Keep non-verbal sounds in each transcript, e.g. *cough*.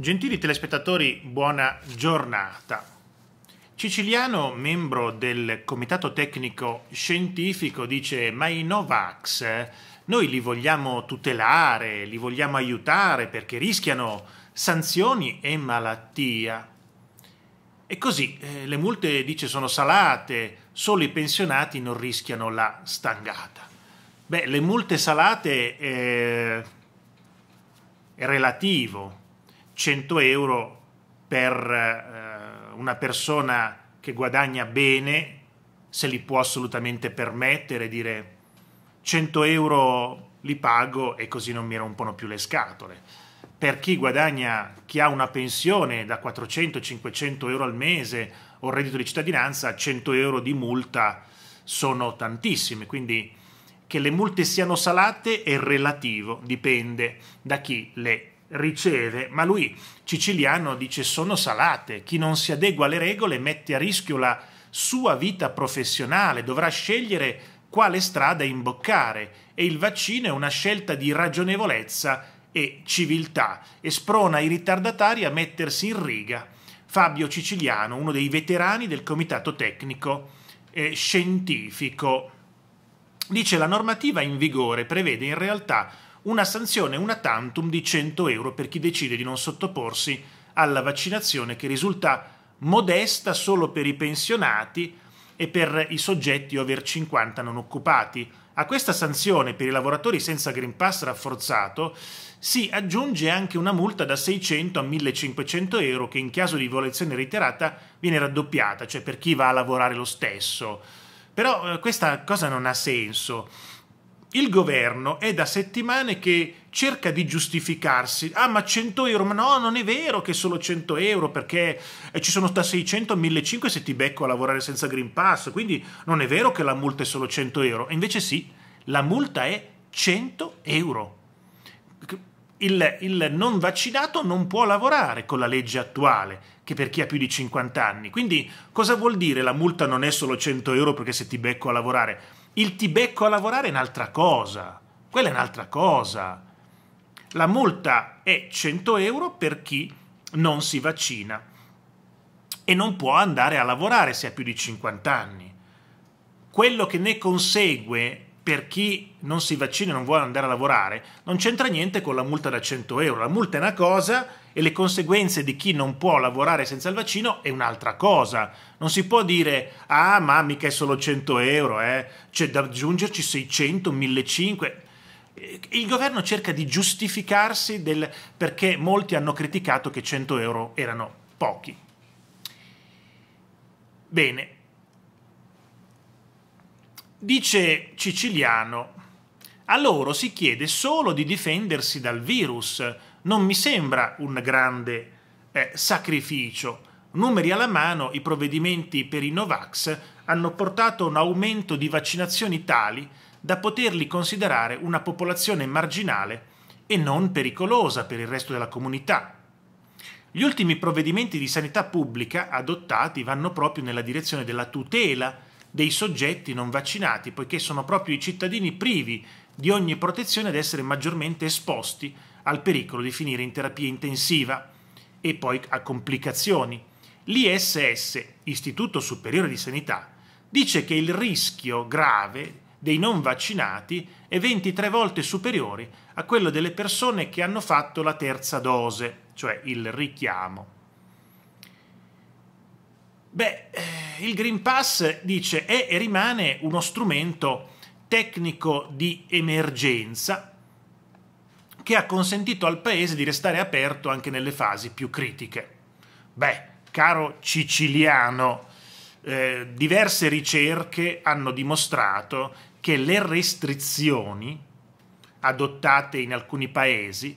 Gentili telespettatori, buona giornata. Ciciliano, membro del comitato tecnico scientifico, dice: Ma i Novax noi li vogliamo tutelare, li vogliamo aiutare perché rischiano sanzioni e malattia. E così eh, le multe, dice, sono salate, solo i pensionati non rischiano la stangata. Beh, le multe salate eh, è relativo 100 euro per eh, una persona che guadagna bene, se li può assolutamente permettere, dire 100 euro li pago e così non mi rompono più le scatole. Per chi guadagna, chi ha una pensione da 400-500 euro al mese o reddito di cittadinanza, 100 euro di multa sono tantissime, quindi che le multe siano salate è relativo, dipende da chi le riceve, ma lui Ciciliano, dice sono salate, chi non si adegua alle regole mette a rischio la sua vita professionale, dovrà scegliere quale strada imboccare e il vaccino è una scelta di ragionevolezza e civiltà e sprona i ritardatari a mettersi in riga. Fabio Ciciliano, uno dei veterani del comitato tecnico eh, scientifico, dice la normativa in vigore prevede in realtà una sanzione, una tantum di 100 euro per chi decide di non sottoporsi alla vaccinazione che risulta modesta solo per i pensionati e per i soggetti over 50 non occupati. A questa sanzione per i lavoratori senza Green Pass rafforzato si aggiunge anche una multa da 600 a 1500 euro che in caso di violazione reiterata viene raddoppiata, cioè per chi va a lavorare lo stesso. Però eh, questa cosa non ha senso il governo è da settimane che cerca di giustificarsi. Ah, ma 100 euro? Ma no, non è vero che è solo 100 euro perché eh, ci sono da 600 a 1500 se ti becco a lavorare senza Green Pass. Quindi non è vero che la multa è solo 100 euro. E invece sì, la multa è 100 euro. Il, il non vaccinato non può lavorare con la legge attuale, che per chi ha più di 50 anni. Quindi cosa vuol dire la multa non è solo 100 euro perché se ti becco a lavorare? Il ti becco a lavorare è un'altra cosa, quella è un'altra cosa. La multa è 100 euro per chi non si vaccina e non può andare a lavorare se ha più di 50 anni. Quello che ne consegue per chi non si vaccina e non vuole andare a lavorare, non c'entra niente con la multa da 100 euro. La multa è una cosa e le conseguenze di chi non può lavorare senza il vaccino è un'altra cosa. Non si può dire, ah ma mica è solo 100 euro, eh. c'è cioè, da aggiungerci 600, 1500. Il governo cerca di giustificarsi del perché molti hanno criticato che 100 euro erano pochi. Bene, Dice Ciciliano, a loro si chiede solo di difendersi dal virus, non mi sembra un grande eh, sacrificio. Numeri alla mano, i provvedimenti per i Novax hanno portato a un aumento di vaccinazioni tali da poterli considerare una popolazione marginale e non pericolosa per il resto della comunità. Gli ultimi provvedimenti di sanità pubblica adottati vanno proprio nella direzione della tutela dei soggetti non vaccinati, poiché sono proprio i cittadini privi di ogni protezione ad essere maggiormente esposti al pericolo di finire in terapia intensiva e poi a complicazioni. L'ISS, Istituto Superiore di Sanità, dice che il rischio grave dei non vaccinati è 23 volte superiore a quello delle persone che hanno fatto la terza dose, cioè il richiamo. Beh, eh, il Green Pass dice è e rimane uno strumento tecnico di emergenza che ha consentito al paese di restare aperto anche nelle fasi più critiche. Beh, caro siciliano, eh, diverse ricerche hanno dimostrato che le restrizioni adottate in alcuni paesi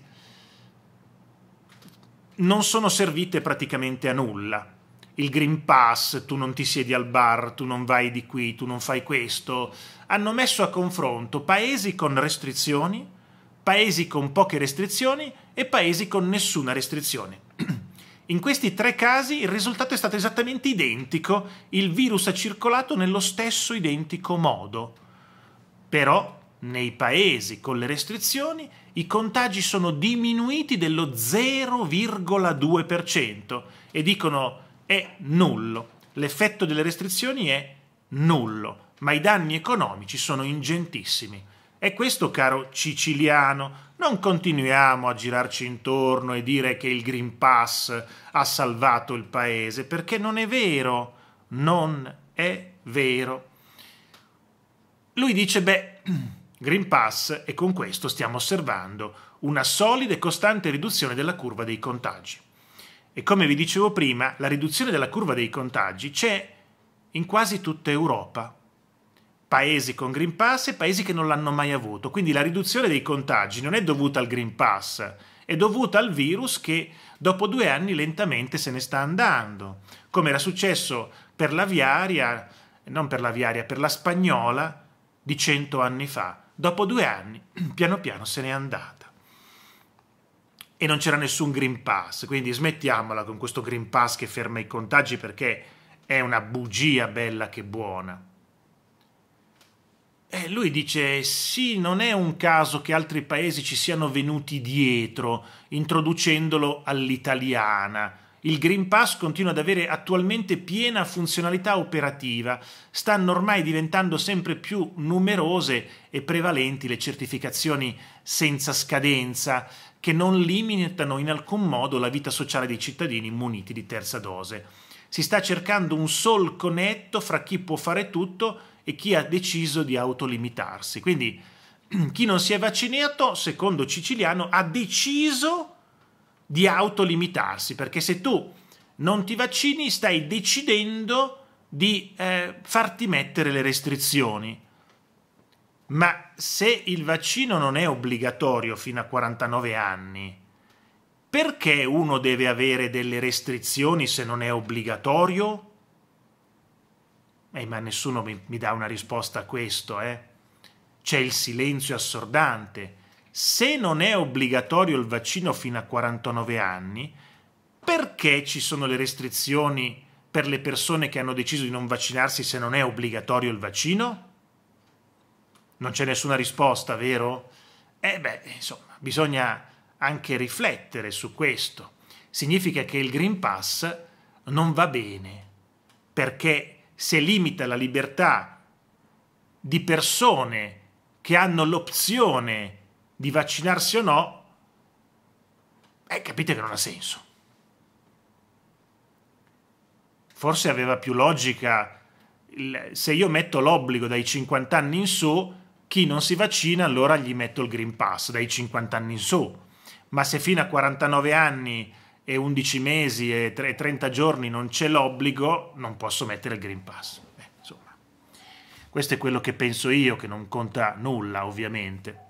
non sono servite praticamente a nulla il Green Pass, tu non ti siedi al bar, tu non vai di qui, tu non fai questo, hanno messo a confronto paesi con restrizioni, paesi con poche restrizioni e paesi con nessuna restrizione. *clears throat* In questi tre casi il risultato è stato esattamente identico, il virus ha circolato nello stesso identico modo. Però nei paesi con le restrizioni i contagi sono diminuiti dello 0,2% e dicono è nullo. L'effetto delle restrizioni è nullo, ma i danni economici sono ingentissimi. E questo, caro Ciciliano, non continuiamo a girarci intorno e dire che il Green Pass ha salvato il paese, perché non è vero, non è vero. Lui dice, beh, *clears throat* Green Pass e con questo stiamo osservando una solida e costante riduzione della curva dei contagi. E come vi dicevo prima, la riduzione della curva dei contagi c'è in quasi tutta Europa. Paesi con Green Pass e paesi che non l'hanno mai avuto. Quindi la riduzione dei contagi non è dovuta al Green Pass, è dovuta al virus che dopo due anni lentamente se ne sta andando, come era successo per l'aviaria, non per l'aviaria, per la spagnola di cento anni fa. Dopo due anni, *clears throat* piano piano se n'è andata e non c'era nessun Green Pass, quindi smettiamola con questo Green Pass che ferma i contagi perché è una bugia bella che buona. E lui dice: Sì, non è un caso che altri paesi ci siano venuti dietro, introducendolo all'italiana il Green Pass continua ad avere attualmente piena funzionalità operativa, stanno ormai diventando sempre più numerose e prevalenti le certificazioni senza scadenza, che non limitano in alcun modo la vita sociale dei cittadini muniti di terza dose. Si sta cercando un solco netto fra chi può fare tutto e chi ha deciso di autolimitarsi. Quindi *clears throat* chi non si è vaccinato, secondo Ciciliano, ha deciso di autolimitarsi, perché se tu non ti vaccini stai decidendo di eh, farti mettere le restrizioni. Ma se il vaccino non è obbligatorio fino a 49 anni, perché uno deve avere delle restrizioni se non è obbligatorio? Eh, ma nessuno mi, mi dà una risposta a questo, eh? C'è il silenzio assordante se non è obbligatorio il vaccino fino a 49 anni, perché ci sono le restrizioni per le persone che hanno deciso di non vaccinarsi se non è obbligatorio il vaccino? Non c'è nessuna risposta, vero? Eh beh, insomma, bisogna anche riflettere su questo. Significa che il Green Pass non va bene, perché se limita la libertà di persone che hanno l'opzione di di vaccinarsi o no, eh, capite che non ha senso. Forse aveva più logica se io metto l'obbligo dai 50 anni in su, chi non si vaccina allora gli metto il Green Pass dai 50 anni in su. Ma se fino a 49 anni e 11 mesi e 30 giorni non c'è l'obbligo, non posso mettere il Green Pass. Beh, insomma, questo è quello che penso io, che non conta nulla ovviamente.